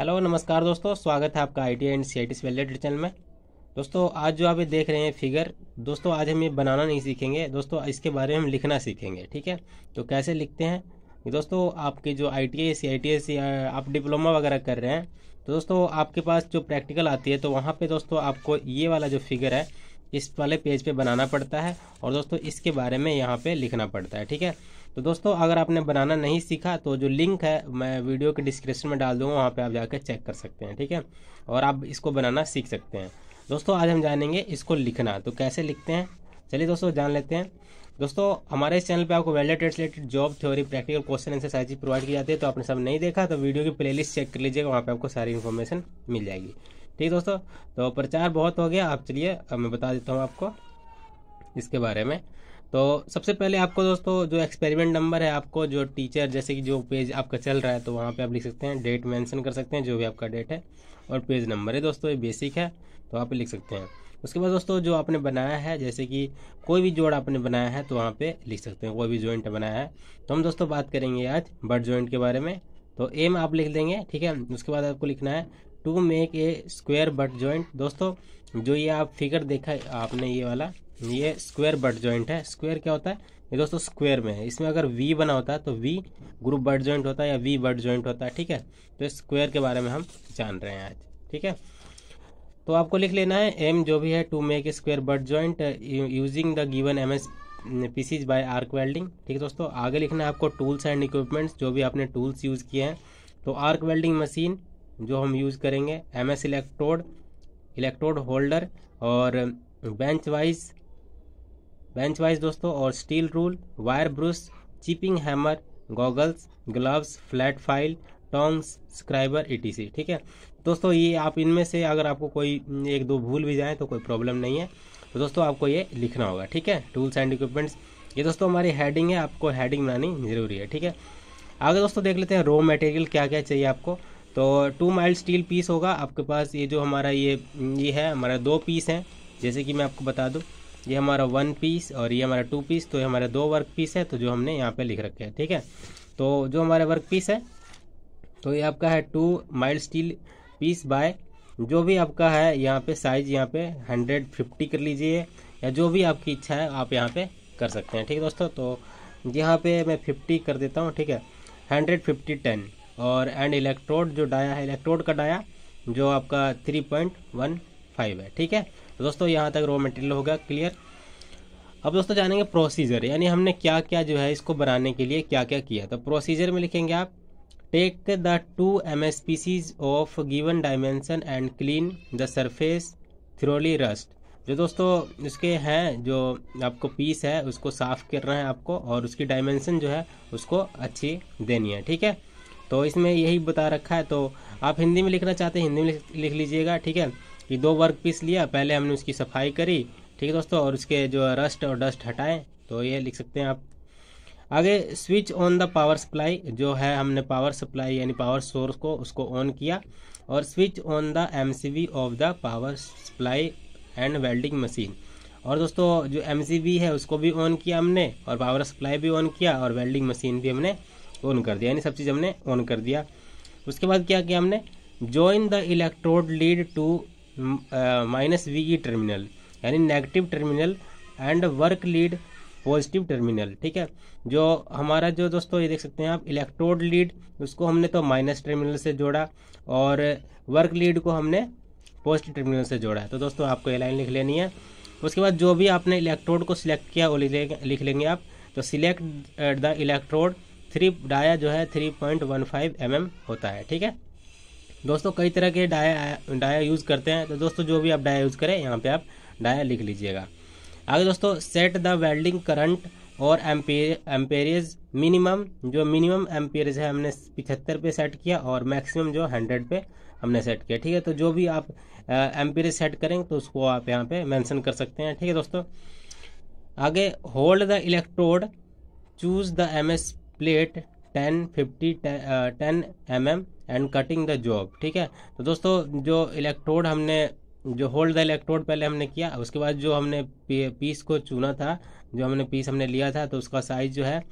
hello नमस्कार दोस्तों स्वागत है आपका I T and C I T वेलेटेड चैनल में दोस्तों आज जो आप ये देख रहे हैं फिगर दोस्तों आज हम ये बनाना नहीं सीखेंगे दोस्तों इसके बारे में हम लिखना सीखेंगे ठीक है तो कैसे लिखते हैं दोस्तों आपके जो I T I C I T I आप डिप्लोमा वगैरह कर रहे हैं तो दोस्तों आपके पास जो प्रैक्टिकल आती है तो वहाँ पर दोस्तों आपको ये वाला जो फिगर है इस वाले पेज पर पे बनाना पड़ता है और दोस्तों इसके बारे में यहाँ पर लिखना पड़ता है ठीक है तो दोस्तों अगर आपने बनाना नहीं सीखा तो जो लिंक है मैं वीडियो के डिस्क्रिप्शन में डाल दूँगा वहाँ पर आप जाकर चेक कर सकते हैं ठीक है और आप इसको बनाना सीख सकते हैं दोस्तों आज हम जानेंगे इसको लिखना तो कैसे लिखते हैं चलिए दोस्तों जान लेते हैं दोस्तों हमारे इस चैनल पे आपको welded related job theory practical question answer सारी चीज़ प्रोवाइड की जाती है तो आपने सब नहीं देखा तो वीडियो की प्लेलिस्ट चेक कर लीजिएगा वहाँ पे आपको सारी इन्फॉर्मेशन मिल जाएगी ठीक दोस्तों तो प्रचार बहुत हो गया आप चलिए मैं बता देता हूँ आपको इसके बारे में तो सबसे पहले आपको दोस्तों जो एक्सपेरिमेंट नंबर है आपको जो टीचर जैसे कि जो पेज आपका चल रहा है तो वहाँ पे आप लिख सकते हैं डेट मेंशन कर सकते हैं जो भी आपका डेट है और पेज नंबर है दोस्तों ये बेसिक है तो आप लिख सकते हैं उसके बाद दोस्तों जो आपने बनाया है जैसे कि कोई भी जोड़ आपने बनाया है तो वहाँ पर लिख सकते हैं कोई भी जॉइंट बनाया है तो हम दोस्तों बात करेंगे आज बर्ड जॉइंट के बारे में तो एम आप लिख देंगे ठीक है उसके बाद आपको लिखना है to make a square butt joint दोस्तों जो ये आप फिगर देखा आपने ये वाला ये स्क्वायर बट जॉइंट है स्क्वायर क्या होता है ये दोस्तों स्क्वायर में है इसमें अगर वी बना होता है तो वी ग्रुप बट जॉइंट होता है या वी बट जॉइंट होता है ठीक है तो स्क्वायर के बारे में हम जान रहे हैं आज ठीक है तो आपको लिख लेना है एम जो भी है to make square butt joint using the given M S pieces by arc welding ठीक है दोस्तों आगे लिखना है आपको टूल्स एंड इक्विपमेंट्स जो भी आपने टूल्स यूज़ किए हैं तो आर्क वेल्डिंग मशीन जो हम यूज़ करेंगे M S electrode electrode holder और बेंच वाइज बेंच वाइज दोस्तों और steel rule wire brush chipping hammer goggles gloves flat file tongs scriber C ठीक है दोस्तों ये आप इनमें से अगर आपको कोई एक दो भूल भी जाए तो कोई प्रॉब्लम नहीं है तो दोस्तों आपको ये लिखना होगा ठीक है टूल्स एंड इक्विपमेंट्स ये दोस्तों हमारी हेडिंग है आपको हेडिंग बनानी ज़रूरी है ठीक है आगे दोस्तों देख लेते हैं रॉ मटेरियल क्या क्या चाहिए आपको तो टू माइल स्टील पीस होगा आपके पास ये जो हमारा ये ये है हमारा दो पीस हैं जैसे कि मैं आपको बता दूँ ये हमारा वन पीस और ये हमारा टू पीस तो ये हमारे दो वर्क पीस है तो जो हमने यहाँ पे लिख रखे हैं ठीक है तो जो हमारा वर्क पीस है तो ये आपका है two mild steel piece by जो भी आपका है यहाँ पे साइज यहाँ पे हंड्रेड फिफ्टी कर लीजिए या जो भी आपकी इच्छा है आप यहाँ पे कर सकते हैं ठीक है दोस्तों तो यहाँ पे मैं फिफ्टी कर देता हूँ ठीक है हंड्रेड फिफ्टी टेन और एंड इलेक्ट्रोड जो डाया है इलेक्ट्रोड का डाया जो आपका थ्री पॉइंट वन फाइव है ठीक है तो दोस्तों यहाँ तक रॉ मटेरियल होगा क्लियर अब दोस्तों जानेंगे प्रोसीजर यानी हमने क्या क्या जो है इसको बनाने के लिए क्या क्या किया तो प्रोसीजर में लिखेंगे आप take the two M S pieces of given dimension and clean the surface thoroughly rust जो दोस्तों इसके हैं जो आपको पीस है उसको साफ़ करना है आपको और उसकी डायमेंसन जो है उसको अच्छी देनी है ठीक है तो इसमें यही बता रखा है तो आप हिंदी में लिखना चाहते हैं हिंदी में लिख लीजिएगा ठीक है ये दो वर्क पीस लिया पहले हमने उसकी सफाई करी ठीक है दोस्तों और उसके जो रस्ट और डस्ट हटाएं तो ये लिख सकते हैं आप आगे switch on the power supply जो है हमने पावर सप्लाई यानी पावर सोर्स को उसको ऑन किया और switch on the M of the power supply and welding machine और दोस्तों जो एम है उसको भी ऑन किया हमने और पावर सप्लाई भी ऑन किया और वेल्डिंग मशीन भी हमने ऑन कर दिया यानी सब चीज़ हमने ऑन कर दिया उसके बाद क्या किया हमने join the electrode lead to minus V E terminal यानी negative terminal and work lead positive terminal ठीक है जो हमारा जो दोस्तों ये देख सकते हैं आप इलेक्ट्रोड लीड उसको हमने तो माइनस टर्मिनल से जोड़ा और वर्क लीड को हमने पॉजिटिव टर्मिनल से जोड़ा है तो दोस्तों आपको ये लाइन लिख लेनी है उसके बाद जो भी आपने इलेक्ट्रोड को सिलेक्ट किया वो लिख लेंगे आप तो select the electrode three dia जो है three point one five M M होता है ठीक है दोस्तों कई तरह के डाया डाया यूज़ करते हैं तो दोस्तों जो भी आप डाया यूज़ करें यहाँ पे आप डाया लिख लीजिएगा आगे दोस्तों सेट द वेल्डिंग करंट और एम्पे एम्पेरियज मिनिमम जो मिनिमम एम्पेरियज है हमने पिछहत्तर पे सेट किया और मैक्सिमम जो हंड्रेड पे हमने सेट किया ठीक है तो जो भी आप एम्पेरियज सेट करेंगे तो उसको आप यहाँ पे मेंशन कर सकते हैं ठीक है दोस्तों आगे hold the electrode choose the M S plate ten fifty ten M M and cutting the job ठीक है तो दोस्तों जो इलेक्ट्रोड हमने जो होल्ड द इलेक्ट्रोड पहले हमने किया उसके बाद जो हमने पीस को चुना था जो हमने पीस हमने लिया था तो उसका साइज़ जो है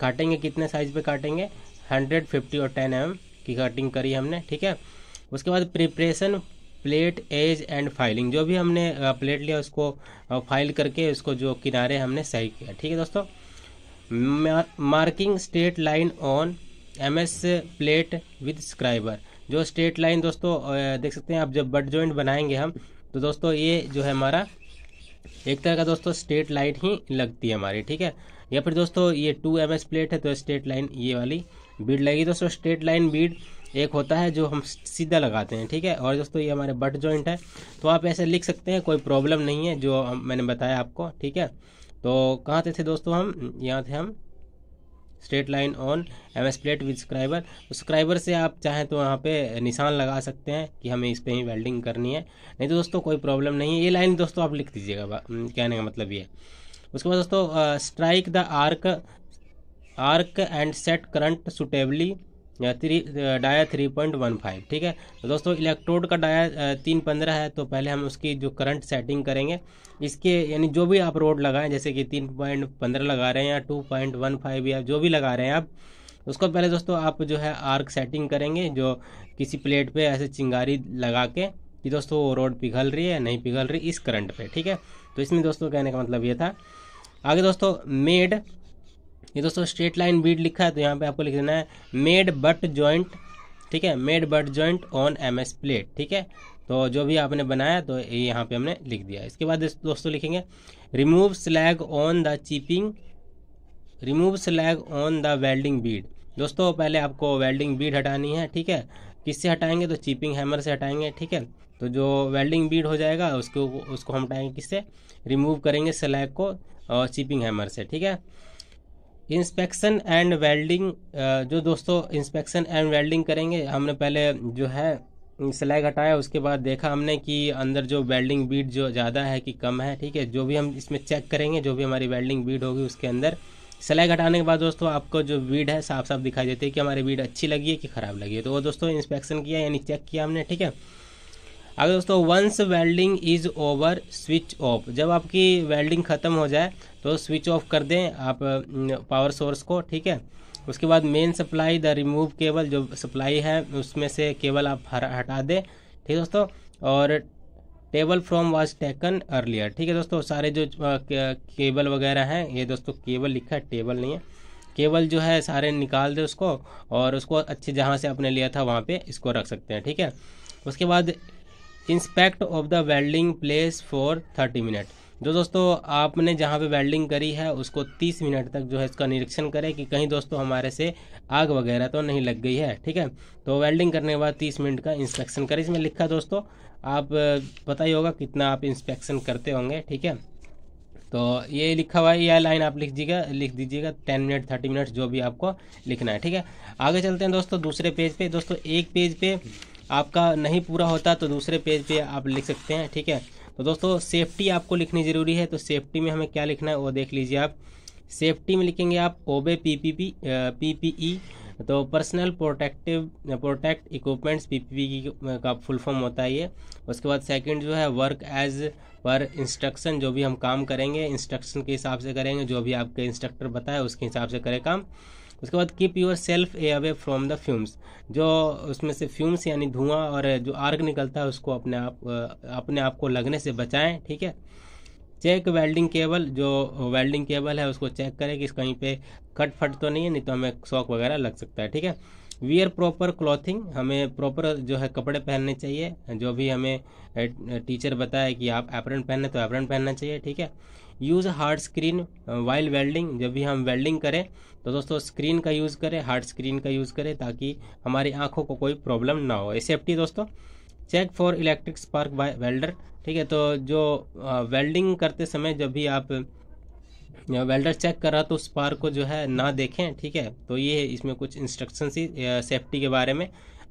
काटेंगे कितने साइज़ पे काटेंगे हंड्रेड फिफ्टी और टेन एम की कटिंग करी हमने ठीक है उसके बाद preparation plate edge and filing जो भी हमने प्लेट लिया उसको फाइल करके उसको जो किनारे हमने सही किया ठीक है दोस्तों marking straight line on M S plate with scriber जो स्टेट लाइन दोस्तों देख सकते हैं आप जब बट जॉइंट बनाएंगे हम तो दोस्तों ये जो है हमारा एक तरह का दोस्तों स्टेट लाइट ही लगती है हमारी ठीक है या फिर दोस्तों ये टू एम एस प्लेट है तो स्टेट लाइन ये वाली बीड लगेगी दोस्तों स्ट्रेट लाइन बीड एक होता है जो हम सीधा लगाते हैं ठीक है और दोस्तों ये हमारे बट जॉइंट है तो आप ऐसे लिख सकते हैं कोई प्रॉब्लम नहीं है जो मैंने बताया आपको ठीक है तो कहाँ थे, थे दोस्तों हम यहाँ थे हम straight line on M S plate with scriber scriber से आप चाहें तो यहाँ पे निशान लगा सकते हैं कि हमें इस पर ही वेल्डिंग करनी है नहीं तो दोस्तों कोई प्रॉब्लम नहीं है ये लाइन दोस्तों आप लिख दीजिएगा कहने का मतलब ये उसके बाद दोस्तों strike the arc arc and set current suitably three dia three point one five ठीक है तो दोस्तों इलेक्ट्रोड का डाया तीन पंद्रह है तो पहले हम उसकी जो करंट सेटिंग करेंगे इसके यानी जो भी आप रोड लगाएं जैसे कि तीन पॉइंट पंद्रह लगा रहे हैं या टू पॉइंट वन फाइव या जो भी लगा रहे हैं आप उसको पहले दोस्तों आप जो है आर्क सेटिंग करेंगे जो किसी प्लेट पर ऐसे चिंगारी लगा के कि दोस्तों वो रोड पिघल रही है नहीं पिघल रही इस करंट पे ठीक है तो इसमें दोस्तों कहने का मतलब ये था आगे दोस्तों मेड ये दोस्तों स्ट्रेट लाइन बीड लिखा है तो यहाँ पे आपको लिख देना है मेड बट जॉइंट ठीक है made butt joint on M S plate ठीक है तो जो भी आपने बनाया तो ये यहाँ पे हमने लिख दिया इसके बाद दोस्तों लिखेंगे remove slag on the chipping remove slag on the welding bead दोस्तों पहले आपको वेल्डिंग बीड हटानी है ठीक है किससे हटाएंगे तो चिपिंग हैमर से हटाएंगे ठीक है तो जो वेल्डिंग बीड हो जाएगा उसको उसको हम हटाएंगे किससे रिमूव करेंगे स्लैग को और चिपिंग हैमर से ठीक है इंस्पेक्शन एंड वेल्डिंग जो दोस्तों इंस्पेक्शन एंड वेल्डिंग करेंगे हमने पहले जो है स्लैग हटाया उसके बाद देखा हमने कि अंदर जो वेल्डिंग बीट जो ज़्यादा है कि कम है ठीक है जो भी हम इसमें चेक करेंगे जो भी हमारी वेल्डिंग बीट होगी उसके अंदर स्लैग हटाने के बाद दोस्तों आपको जो बीड है साफ साफ दिखाई देती है कि हमारी बीड अच्छी लगी है कि ख़राब लगी है तो वो दोस्तों इंस्पेक्शन किया यानी चेक किया हमने ठीक है अगर दोस्तों once welding is over switch off जब आपकी वेल्डिंग ख़त्म हो जाए तो स्विच ऑफ कर दें आप पावर सोर्स को ठीक है उसके बाद main supply the remove cable जो सप्लाई है उसमें से केबल आप हटा दें ठीक है दोस्तों और table from was taken earlier ठीक है दोस्तों सारे जो केबल वगैरह हैं ये दोस्तों केबल लिखा है टेबल नहीं है केबल जो है सारे निकाल दें उसको और उसको अच्छे जहाँ से आपने लिया था वहाँ पे इसको रख सकते हैं ठीक है उसके बाद inspect of the welding place for thirty minute जो दोस्तों आपने जहाँ पे वेल्डिंग करी है उसको तीस मिनट तक जो है इसका निरीक्षण करें कि कहीं दोस्तों हमारे से आग वगैरह तो नहीं लग गई है ठीक है तो वेल्डिंग करने के बाद तीस मिनट का इंस्पेक्शन करें इसमें लिखा दोस्तों आप पता ही होगा कितना आप इंस्पेक्शन करते होंगे ठीक है तो ये लिखा हुआ है यह लाइन आप लिख दीजिएगा लिख दीजिएगा टेन मिनट थर्टी मिनट जो भी आपको लिखना है ठीक है आगे चलते हैं दोस्तों दूसरे पेज पे दोस्तों एक पेज पे आपका नहीं पूरा होता तो दूसरे पेज पे आप लिख सकते हैं ठीक है तो दोस्तों सेफ्टी आपको लिखनी ज़रूरी है तो सेफ्टी में हमें क्या लिखना है वो देख लीजिए आप सेफ्टी में लिखेंगे आप ओबे P P P P P E तो personal protective protect equipments PPP का फुल फॉर्म होता है ये उसके बाद सेकंड जो है वर्क एज पर इंस्ट्रक्शन जो भी हम काम करेंगे इंस्ट्रक्शन के हिसाब से करेंगे जो भी आपके इंस्ट्रक्टर बताए उसके हिसाब से करें काम उसके बाद keep your self a away from the fumes जो उसमें से फ्यूम्स यानी धुआं और जो आर्ग निकलता है उसको अपने आप अपने आप को लगने से बचाएं ठीक है चेक वेल्डिंग केबल जो वेल्डिंग केबल है उसको चेक करें कि कहीं पे कट फट तो नहीं है नहीं तो हमें शॉक वगैरह लग सकता है ठीक है वियर प्रॉपर क्लॉथिंग हमें प्रॉपर जो है कपड़े पहनने चाहिए जो भी हमें टीचर बताए कि आप एप्रन पहने तो एप्रन पहनना चाहिए ठीक है use hard screen while welding जब भी हम वेल्डिंग करें तो दोस्तों स्क्रीन का यूज़ करें हार्ड स्क्रीन का यूज़ करें ताकि हमारी आंखों को कोई प्रॉब्लम ना हो सेफ्टी दोस्तों check for electric spark by welder ठीक है तो जो वेल्डिंग uh, करते समय जब भी आप वेल्डर चेक कर रहा तो स्पार्क को जो है ना देखें ठीक है तो ये है इसमें कुछ इंस्ट्रक्शन ही सेफ्टी के बारे में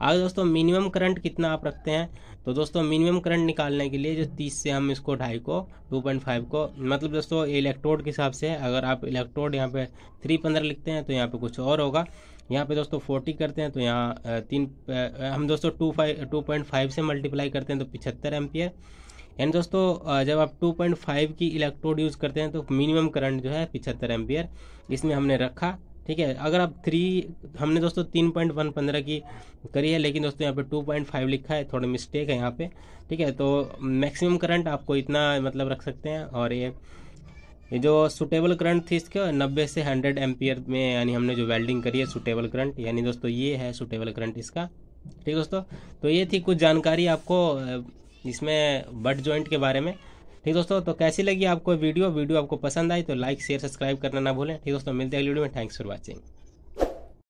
आगे दोस्तों मिनिमम करंट कितना आप रखते हैं तो दोस्तों मिनिमम करंट निकालने के लिए जो 30 से हम इसको ढाई को 2.5 को मतलब दोस्तों इलेक्ट्रोड के हिसाब से अगर आप इलेक्ट्रोड यहाँ पे 3.15 लिखते हैं तो यहाँ पे कुछ और होगा यहाँ पे दोस्तों 40 करते हैं तो यहाँ तीन हम दोस्तों two five two point five से मल्टीप्लाई करते हैं तो पिछहत्तर एम्पियर एंड दोस्तों जब आप 2.5 की इलेक्ट्रोड यूज़ करते हैं तो मिनिमम करंट जो है पिछहत्तर एम्पियर इसमें हमने रखा ठीक है अगर आप थ्री हमने दोस्तों तीन पॉइंट वन पंद्रह की करी है लेकिन दोस्तों यहाँ पे टू पॉइंट फाइव लिखा है थोड़ा मिस्टेक है यहाँ पे ठीक है तो मैक्सिमम करंट आपको इतना मतलब रख सकते हैं और ये ये जो सुटेबल करंट थी इसके नब्बे से हंड्रेड एम्पियर में यानी हमने जो वेल्डिंग करी है सुटेबल करंट यानी दोस्तों ये है सुटेबल करंट इसका ठीक है दोस्तों तो ये थी कुछ जानकारी आपको जिसमें बट ज्वाइंट के बारे में ठीक दोस्तों तो कैसी लगी आपको वीडियो वीडियो आपको पसंद आई तो लाइक शेयर सब्सक्राइब करना ना भूलें ठीक दोस्तों मिलते हैं अगली वीडियो में थैंक्स फॉर वॉचिंग